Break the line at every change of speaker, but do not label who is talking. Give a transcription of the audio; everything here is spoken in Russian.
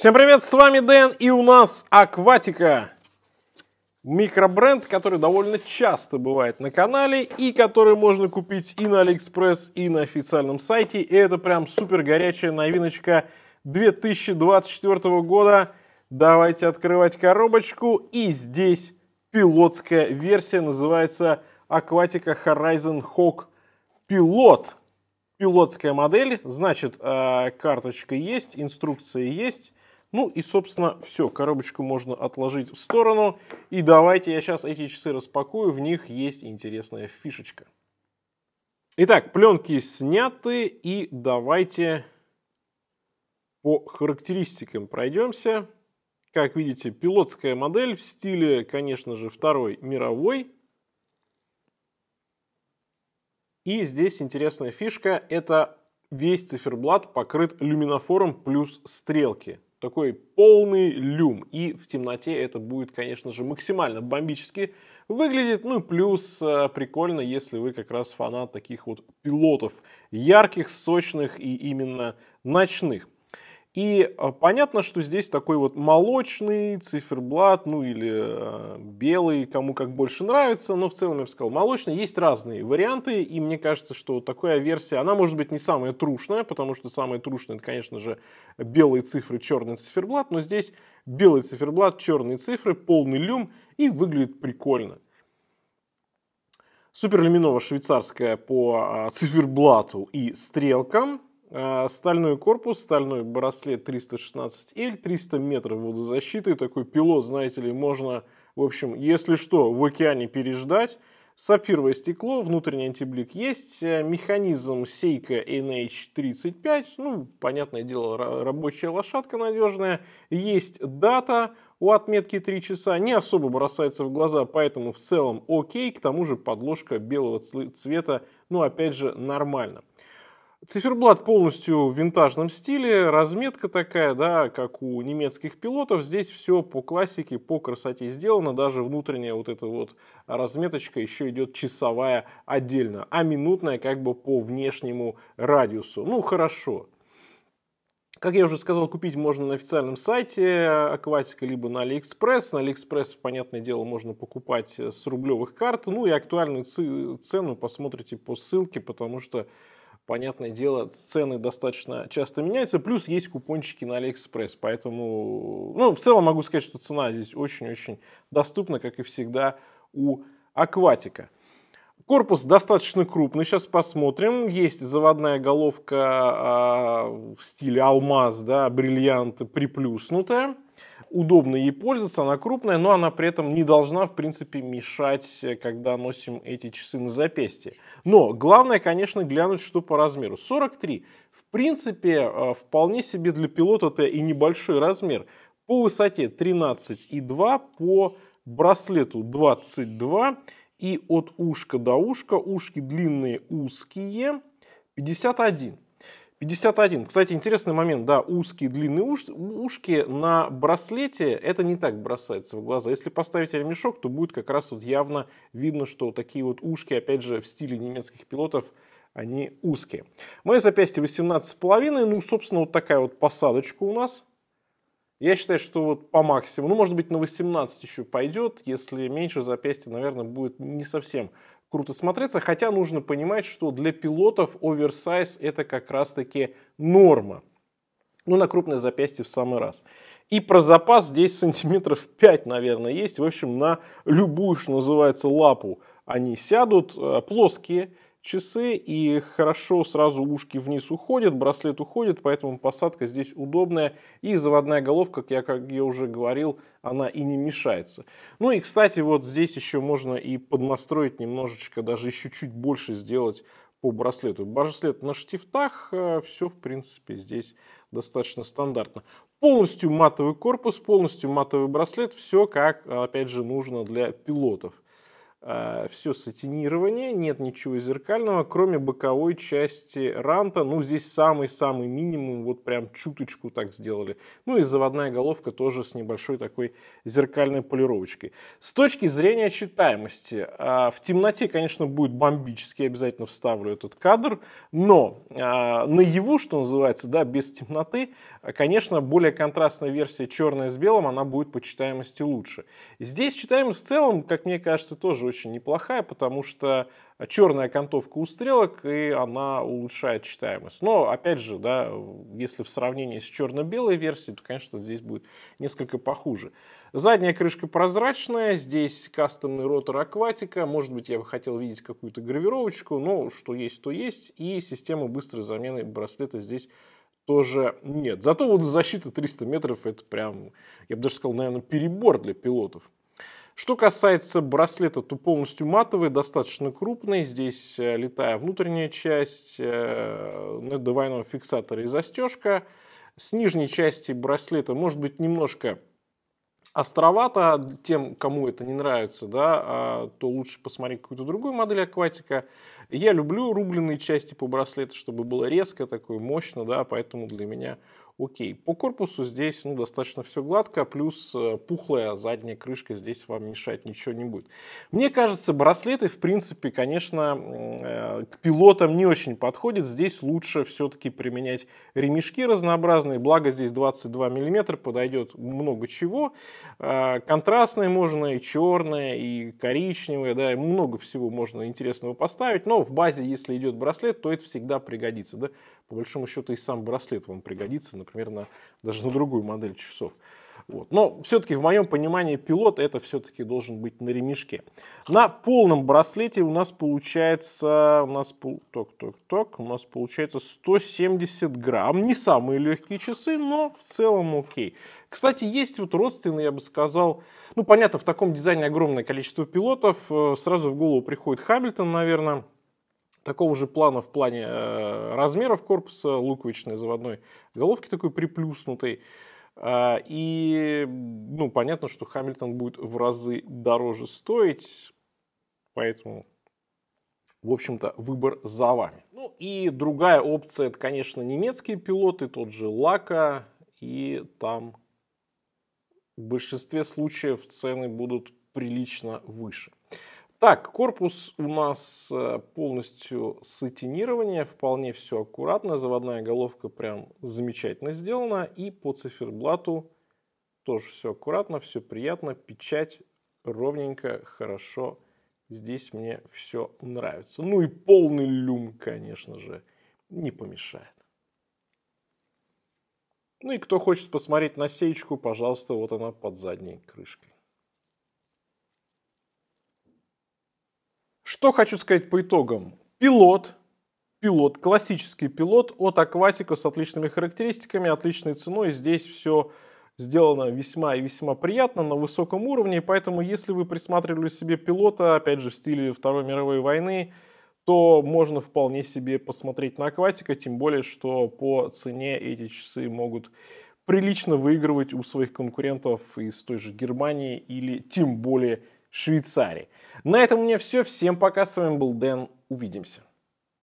Всем привет, с вами Дэн, и у нас Акватика. Микробренд, который довольно часто бывает на канале, и который можно купить и на Алиэкспресс, и на официальном сайте. И это прям супер горячая новиночка 2024 года. Давайте открывать коробочку. И здесь пилотская версия, называется Акватика Horizon Hawk Pilot. Пилотская модель, значит, э, карточка есть, инструкция есть ну и, собственно, все, коробочку можно отложить в сторону. И давайте я сейчас эти часы распакую, в них есть интересная фишечка. Итак, пленки сняты, и давайте по характеристикам пройдемся. Как видите, пилотская модель в стиле, конечно же, второй мировой. И здесь интересная фишка – это весь циферблат покрыт люминофором плюс стрелки такой полный люм. И в темноте это будет, конечно же, максимально бомбически выглядеть. Ну, и плюс э, прикольно, если вы как раз фанат таких вот пилотов, ярких, сочных и именно ночных. И э, понятно, что здесь такой вот молочный циферблат, ну или э, белый, кому как больше нравится, но в целом я бы сказал молочный. Есть разные варианты, и мне кажется, что такая версия, она может быть не самая трушная, потому что самая трушная, это, конечно же, белые цифры, черный циферблат, но здесь белый циферблат, черные цифры, полный люм и выглядит прикольно. Суперлюминова швейцарская по а, циферблату и стрелкам – а, стальной корпус, стальной браслет 316L, 300 метров водозащиты, такой пилот, знаете ли, можно, в общем, если что, в океане переждать. Сапфировое стекло, внутренний антиблик есть, э, механизм Seiko NH35, ну, понятное дело, рабочая лошадка надежная, есть дата у отметки 3 часа, не особо бросается в глаза, поэтому в целом окей, к тому же подложка белого цвета, ну, опять же, нормально. Циферблат полностью в винтажном стиле, разметка такая, да, как у немецких пилотов. Здесь все по классике, по красоте сделано, даже внутренняя вот эта вот разметочка еще идет часовая отдельно, а минутная как бы по внешнему радиусу. Ну, хорошо. Как я уже сказал, купить можно на официальном сайте Акватика, либо на Алиэкспресс. На Алиэкспресс, понятное дело, можно покупать с рублевых карт. Ну и актуальную цену посмотрите по ссылке, потому что понятное дело, цены достаточно часто меняются, плюс есть купончики на Алиэкспресс, поэтому, ну, в целом могу сказать, что цена здесь очень-очень доступна, как и всегда у Акватика. Корпус достаточно крупный, сейчас посмотрим. Есть заводная головка э, в стиле алмаз, да, бриллиант приплюснутая удобно ей пользоваться, она крупная, но она при этом не должна, в принципе, мешать, э, когда носим эти часы на запястье. Но главное, конечно, глянуть, что по размеру. 43, в принципе, э, вполне себе для пилота это и небольшой размер. По высоте 13,2, по браслету 22 и от ушка до ушка, ушки длинные, узкие, 51. 51. Кстати, интересный момент, да, узкие длинные уш, ушки на браслете, это не так бросается в глаза. Если поставить ремешок, то будет как раз вот явно видно, что такие вот ушки, опять же, в стиле немецких пилотов, они узкие. Мое запястье 18,5, ну, собственно, вот такая вот посадочка у нас. Я считаю, что вот по максимуму, ну, может быть, на 18 еще пойдет, если меньше запястья, наверное, будет не совсем круто смотреться, хотя нужно понимать, что для пилотов оверсайз это как раз таки норма. Ну, на крупное запястье в самый раз. И про запас здесь сантиметров 5, наверное, есть. В общем, на любую, что называется, лапу они сядут. Э, плоские, часы, и хорошо сразу ушки вниз уходят, браслет уходит, поэтому посадка здесь удобная. И заводная головка, как я, как я уже говорил, она и не мешается. Ну и, кстати, вот здесь еще можно и поднастроить немножечко, даже еще чуть больше сделать по браслету. Браслет на штифтах, э, все, в принципе, здесь достаточно стандартно. Полностью матовый корпус, полностью матовый браслет, все как, опять же, нужно для пилотов. Э, все сатинирование, нет ничего зеркального, кроме боковой части ранта. Ну, здесь самый-самый минимум, вот прям чуточку так сделали. Ну и заводная головка тоже с небольшой такой зеркальной полировочкой. С точки зрения читаемости, э, в темноте, конечно, будет бомбически, обязательно вставлю этот кадр, но э, на его, что называется, да, без темноты, конечно, более контрастная версия черная с белым, она будет по читаемости лучше. Здесь читаемость в целом, как мне кажется, тоже очень неплохая, потому что черная окантовка у стрелок, и она улучшает читаемость. Но, опять же, да, если в сравнении с черно-белой версией, то, конечно, здесь будет несколько похуже. Задняя крышка прозрачная, здесь кастомный ротор акватика, может быть, я бы хотел видеть какую-то гравировочку, но что есть, то есть, и система быстрой замены браслета здесь тоже нет. Зато вот защита 300 метров это прям, я бы даже сказал, наверное, перебор для пилотов. Что касается браслета, то полностью матовый, достаточно крупный. Здесь э, летая внутренняя часть, э, ну, двойного фиксатора и застежка. С нижней части браслета может быть немножко островато. Тем, кому это не нравится, да, а, то лучше посмотреть какую-то другую модель акватика. Я люблю рубленые части по браслету, чтобы было резко, такое мощно, да, поэтому для меня Окей, по корпусу здесь ну, достаточно все гладко, плюс э, пухлая задняя крышка здесь вам мешать ничего не будет. Мне кажется, браслеты, в принципе, конечно, э, к пилотам не очень подходят. Здесь лучше все-таки применять ремешки разнообразные, благо здесь 22 мм, подойдет много чего. Э, контрастные можно, и черные, и коричневые, да, и много всего можно интересного поставить, но в базе, если идет браслет, то это всегда пригодится, да по большому счету и сам браслет вам пригодится, например, на, даже на другую модель часов. Вот. Но все-таки в моем понимании пилот это все-таки должен быть на ремешке. На полном браслете у нас получается, у нас, ток, ток, ток, у нас получается 170 грамм. Не самые легкие часы, но в целом окей. Кстати, есть вот родственные, я бы сказал, ну понятно, в таком дизайне огромное количество пилотов. Э, сразу в голову приходит Хамильтон, наверное такого же плана в плане э, размеров корпуса, луковичной заводной головки такой приплюснутой. Э, и, ну, понятно, что Хамильтон будет в разы дороже стоить, поэтому, в общем-то, выбор за вами. Ну и другая опция, это, конечно, немецкие пилоты, тот же Лака, и там в большинстве случаев цены будут прилично выше. Так, корпус у нас э, полностью сатинирование, вполне все аккуратно, заводная головка прям замечательно сделана, и по циферблату тоже все аккуратно, все приятно, печать ровненько, хорошо, здесь мне все нравится. Ну и полный люм, конечно же, не помешает. Ну и кто хочет посмотреть на сеечку, пожалуйста, вот она под задней крышкой. Что хочу сказать по итогам. Пилот, пилот, классический пилот от Акватика с отличными характеристиками, отличной ценой. Здесь все сделано весьма и весьма приятно, на высоком уровне. поэтому, если вы присматривали себе пилота, опять же, в стиле Второй мировой войны, то можно вполне себе посмотреть на акватика, тем более, что по цене эти часы могут прилично выигрывать у своих конкурентов из той же Германии или тем более Швейцарии. На этом у меня все. Всем пока. С вами был Дэн. Увидимся.